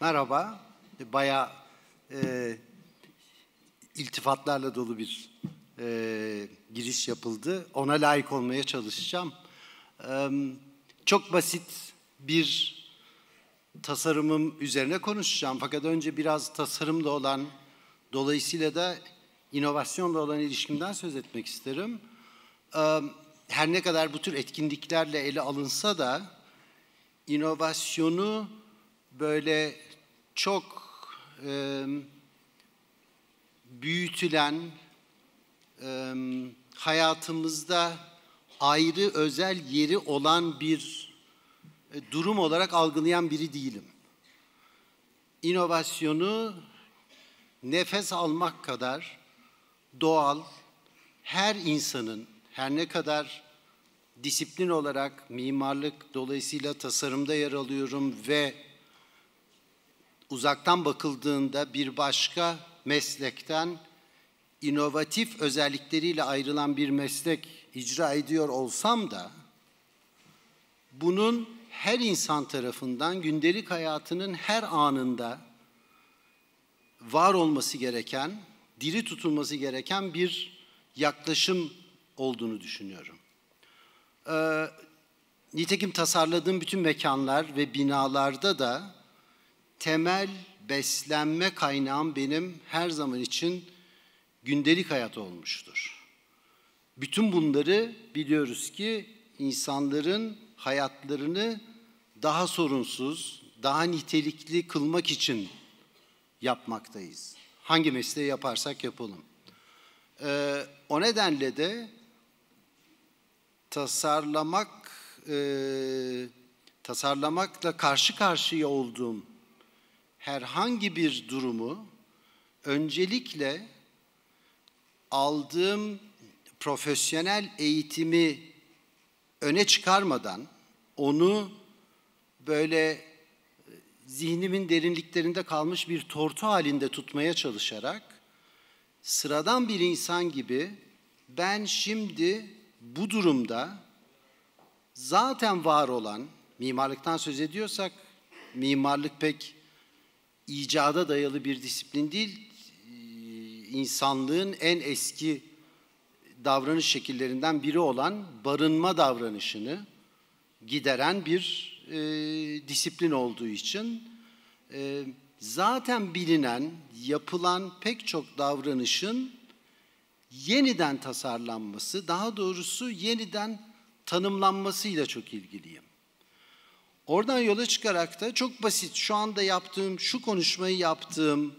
merhaba, bayağı e, iltifatlarla dolu bir e, giriş yapıldı. Ona layık olmaya çalışacağım. E, çok basit bir tasarımım üzerine konuşacağım. Fakat önce biraz tasarımla olan, dolayısıyla da inovasyonla olan ilişkimden söz etmek isterim. E, her ne kadar bu tür etkinliklerle ele alınsa da inovasyonu böyle çok e, büyütülen, e, hayatımızda ayrı özel yeri olan bir e, durum olarak algılayan biri değilim. İnovasyonu nefes almak kadar doğal, her insanın her ne kadar disiplin olarak mimarlık dolayısıyla tasarımda yer alıyorum ve uzaktan bakıldığında bir başka meslekten inovatif özellikleriyle ayrılan bir meslek icra ediyor olsam da bunun her insan tarafından gündelik hayatının her anında var olması gereken, diri tutulması gereken bir yaklaşım olduğunu düşünüyorum. Ee, nitekim tasarladığım bütün mekanlar ve binalarda da temel beslenme kaynağım benim her zaman için gündelik hayat olmuştur. Bütün bunları biliyoruz ki insanların hayatlarını daha sorunsuz, daha nitelikli kılmak için yapmaktayız. Hangi mesleği yaparsak yapalım. Ee, o nedenle de tasarlamak, e, tasarlamakla karşı karşıya olduğum herhangi bir durumu öncelikle aldığım profesyonel eğitimi öne çıkarmadan onu böyle e, zihnimin derinliklerinde kalmış bir tortu halinde tutmaya çalışarak sıradan bir insan gibi ben şimdi bu durumda zaten var olan mimarlıktan söz ediyorsak mimarlık pek icada dayalı bir disiplin değil, e, insanlığın en eski davranış şekillerinden biri olan barınma davranışını gideren bir e, disiplin olduğu için e, zaten bilinen, yapılan pek çok davranışın yeniden tasarlanması, daha doğrusu yeniden tanımlanmasıyla çok ilgiliyim. Oradan yola çıkarak da çok basit şu anda yaptığım şu konuşmayı yaptığım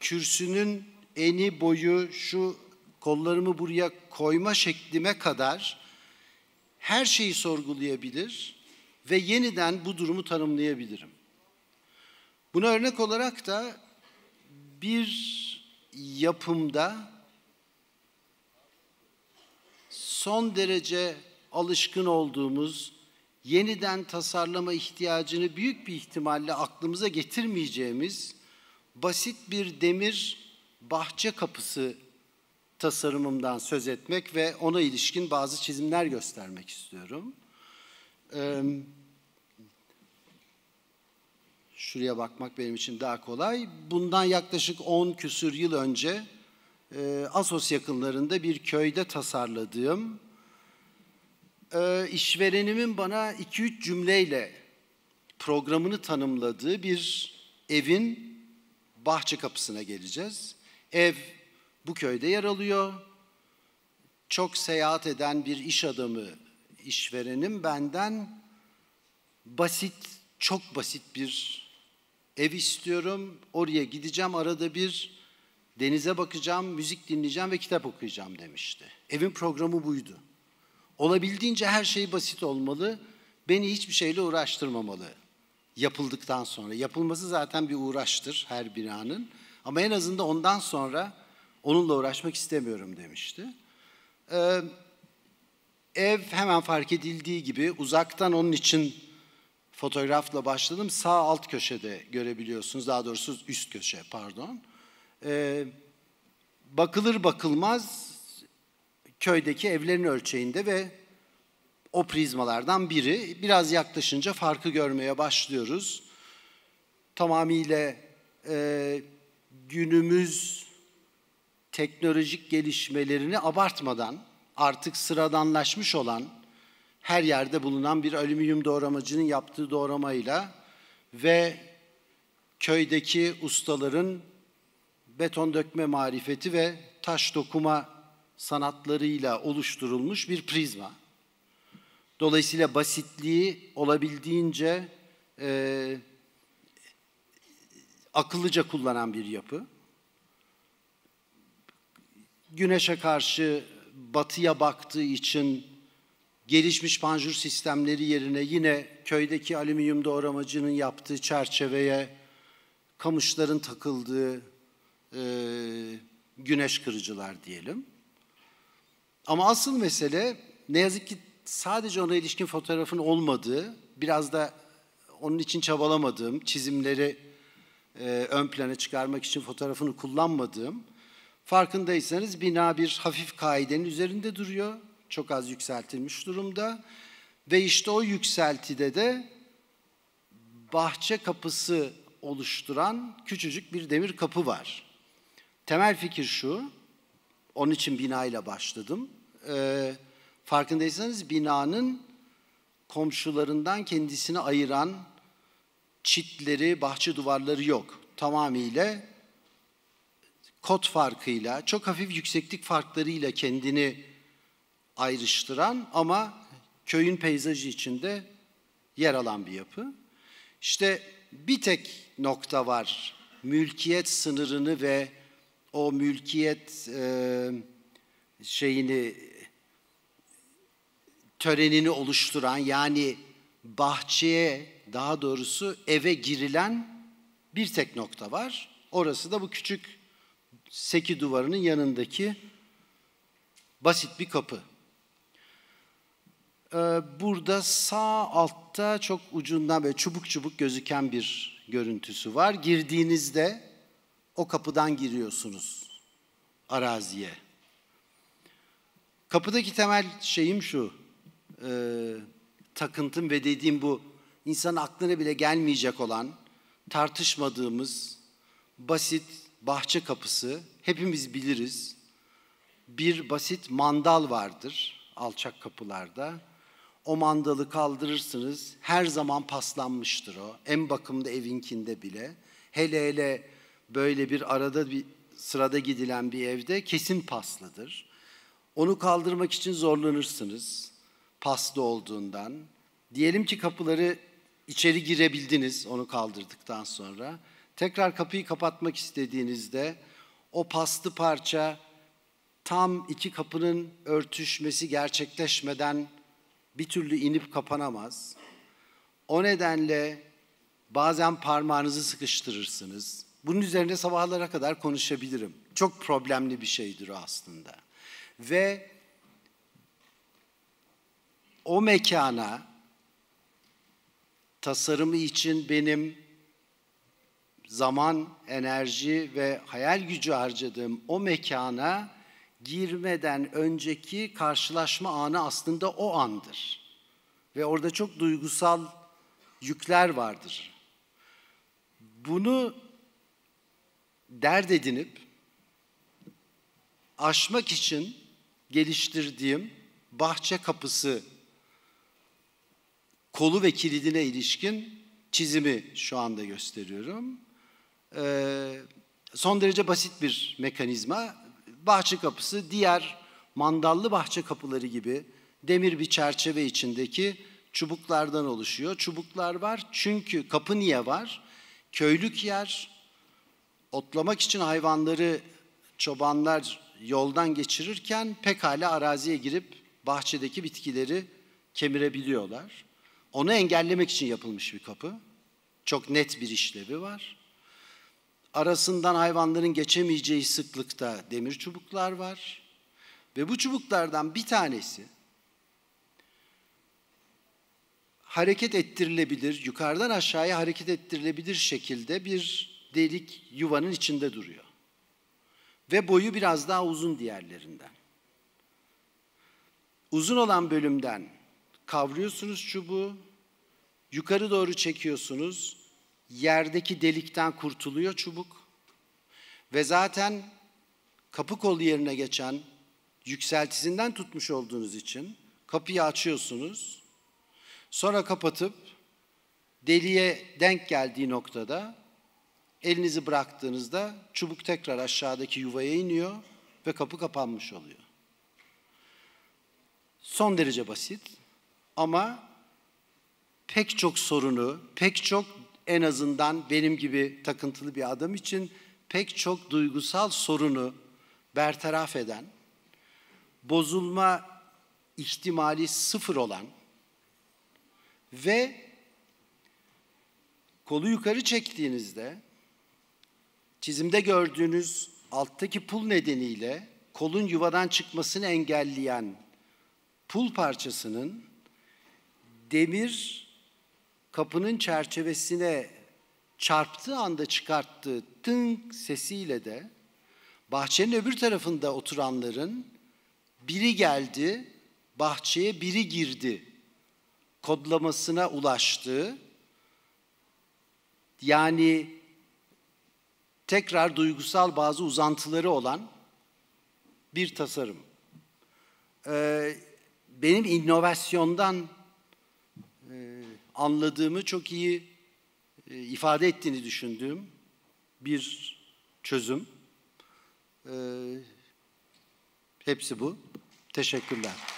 kürsünün eni boyu şu kollarımı buraya koyma şeklime kadar her şeyi sorgulayabilir ve yeniden bu durumu tanımlayabilirim. Buna örnek olarak da bir yapımda son derece alışkın olduğumuz yeniden tasarlama ihtiyacını büyük bir ihtimalle aklımıza getirmeyeceğimiz basit bir demir bahçe kapısı tasarımımdan söz etmek ve ona ilişkin bazı çizimler göstermek istiyorum. şuraya bakmak benim için daha kolay. Bundan yaklaşık 10 küsür yıl önce e, Asos yakınlarında bir köyde tasarladığım e, işverenimin bana 2-3 cümleyle programını tanımladığı bir evin bahçe kapısına geleceğiz. Ev bu köyde yer alıyor. Çok seyahat eden bir iş adamı işverenim benden basit, çok basit bir ev istiyorum. Oraya gideceğim, arada bir denize bakacağım, müzik dinleyeceğim ve kitap okuyacağım demişti. Evin programı buydu. Olabildiğince her şey basit olmalı. Beni hiçbir şeyle uğraştırmamalı. Yapıldıktan sonra. Yapılması zaten bir uğraştır her binanın. Ama en azından ondan sonra onunla uğraşmak istemiyorum demişti. Ee, ev hemen fark edildiği gibi uzaktan onun için fotoğrafla başladım. Sağ alt köşede görebiliyorsunuz. Daha doğrusu üst köşe pardon. Ee, bakılır bakılmaz köydeki evlerin ölçeğinde ve o prizmalardan biri. Biraz yaklaşınca farkı görmeye başlıyoruz. Tamamıyla e, günümüz teknolojik gelişmelerini abartmadan artık sıradanlaşmış olan her yerde bulunan bir alüminyum doğramacının yaptığı doğramayla ve köydeki ustaların beton dökme marifeti ve taş dokuma sanatlarıyla oluşturulmuş bir prizma. Dolayısıyla basitliği olabildiğince e, akıllıca kullanan bir yapı. Güneşe karşı batıya baktığı için gelişmiş panjur sistemleri yerine yine köydeki alüminyum doğramacının yaptığı çerçeveye kamışların takıldığı e, güneş kırıcılar diyelim. Ama asıl mesele ne yazık ki sadece ona ilişkin fotoğrafın olmadığı, biraz da onun için çabalamadığım, çizimleri e, ön plana çıkarmak için fotoğrafını kullanmadığım, farkındaysanız bina bir hafif kaidenin üzerinde duruyor. Çok az yükseltilmiş durumda. Ve işte o yükseltide de bahçe kapısı oluşturan küçücük bir demir kapı var. Temel fikir şu, onun için binayla başladım. E, farkındaysanız binanın komşularından kendisini ayıran çitleri, bahçe duvarları yok. Tamamıyla kot farkıyla, çok hafif yükseklik farklarıyla kendini ayrıştıran ama köyün peyzajı içinde yer alan bir yapı. İşte bir tek nokta var. Mülkiyet sınırını ve o mülkiyet e, şeyini törenini oluşturan yani bahçeye daha doğrusu eve girilen bir tek nokta var. Orası da bu küçük seki duvarının yanındaki basit bir kapı. E, burada sağ altta çok ucundan böyle çubuk çubuk gözüken bir görüntüsü var. Girdiğinizde o kapıdan giriyorsunuz araziye. Kapıdaki temel şeyim şu, e, takıntım ve dediğim bu insan aklına bile gelmeyecek olan tartışmadığımız basit bahçe kapısı hepimiz biliriz. Bir basit mandal vardır alçak kapılarda. O mandalı kaldırırsınız her zaman paslanmıştır o. En bakımda evinkinde bile. Hele hele böyle bir arada bir sırada gidilen bir evde kesin paslıdır. Onu kaldırmak için zorlanırsınız paslı olduğundan. Diyelim ki kapıları içeri girebildiniz onu kaldırdıktan sonra. Tekrar kapıyı kapatmak istediğinizde o paslı parça tam iki kapının örtüşmesi gerçekleşmeden bir türlü inip kapanamaz. O nedenle bazen parmağınızı sıkıştırırsınız. Bunun üzerine sabahlara kadar konuşabilirim. Çok problemli bir şeydir aslında. Ve o mekana tasarımı için benim zaman, enerji ve hayal gücü harcadığım o mekana girmeden önceki karşılaşma anı aslında o andır. Ve orada çok duygusal yükler vardır. Bunu dert edinip aşmak için geliştirdiğim bahçe kapısı kolu ve kilidine ilişkin çizimi şu anda gösteriyorum. Ee, son derece basit bir mekanizma. Bahçe kapısı diğer mandallı bahçe kapıları gibi demir bir çerçeve içindeki çubuklardan oluşuyor. Çubuklar var çünkü kapı niye var? Köylük yer, otlamak için hayvanları çobanlar yoldan geçirirken pekala araziye girip bahçedeki bitkileri kemirebiliyorlar. Onu engellemek için yapılmış bir kapı. Çok net bir işlevi var. Arasından hayvanların geçemeyeceği sıklıkta demir çubuklar var. Ve bu çubuklardan bir tanesi hareket ettirilebilir, yukarıdan aşağıya hareket ettirilebilir şekilde bir delik yuvanın içinde duruyor. Ve boyu biraz daha uzun diğerlerinden. Uzun olan bölümden kavruyorsunuz çubuğu, yukarı doğru çekiyorsunuz, yerdeki delikten kurtuluyor çubuk ve zaten kapı kolu yerine geçen yükseltisinden tutmuş olduğunuz için kapıyı açıyorsunuz. Sonra kapatıp deliğe denk geldiği noktada Elinizi bıraktığınızda çubuk tekrar aşağıdaki yuvaya iniyor ve kapı kapanmış oluyor. Son derece basit ama pek çok sorunu, pek çok en azından benim gibi takıntılı bir adam için pek çok duygusal sorunu bertaraf eden, bozulma ihtimali sıfır olan ve kolu yukarı çektiğinizde Çizimde gördüğünüz alttaki pul nedeniyle kolun yuvadan çıkmasını engelleyen pul parçasının demir kapının çerçevesine çarptığı anda çıkarttığı tınk sesiyle de bahçenin öbür tarafında oturanların biri geldi, bahçeye biri girdi kodlamasına ulaştığı yani tekrar duygusal bazı uzantıları olan bir tasarım. Ee, benim inovasyondan e, anladığımı çok iyi e, ifade ettiğini düşündüğüm bir çözüm. Ee, hepsi bu. Teşekkürler.